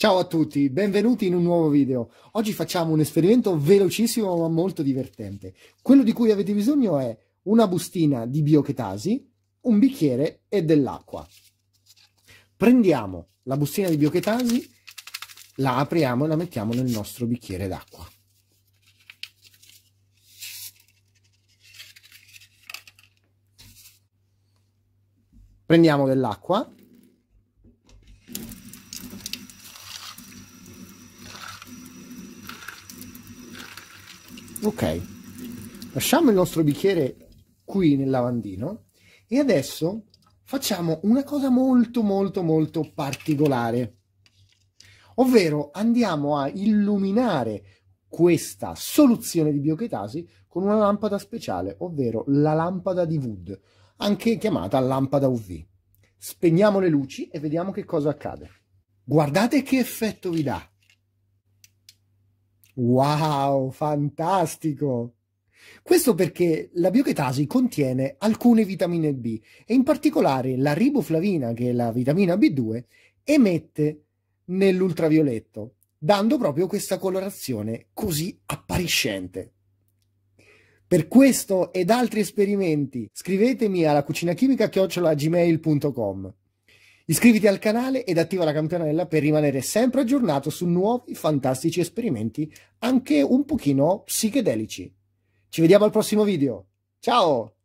Ciao a tutti, benvenuti in un nuovo video. Oggi facciamo un esperimento velocissimo ma molto divertente. Quello di cui avete bisogno è una bustina di biochetasi, un bicchiere e dell'acqua. Prendiamo la bustina di biochetasi, la apriamo e la mettiamo nel nostro bicchiere d'acqua. Prendiamo dell'acqua Ok, lasciamo il nostro bicchiere qui nel lavandino e adesso facciamo una cosa molto molto molto particolare, ovvero andiamo a illuminare questa soluzione di biochetasi con una lampada speciale, ovvero la lampada di Wood, anche chiamata lampada UV. Spegniamo le luci e vediamo che cosa accade. Guardate che effetto vi dà! Wow, fantastico! Questo perché la biochetasi contiene alcune vitamine B e in particolare la riboflavina, che è la vitamina B2, emette nell'ultravioletto, dando proprio questa colorazione così appariscente. Per questo ed altri esperimenti scrivetemi alla cucinachimica-gmail.com Iscriviti al canale ed attiva la campanella per rimanere sempre aggiornato su nuovi fantastici esperimenti, anche un pochino psichedelici. Ci vediamo al prossimo video. Ciao!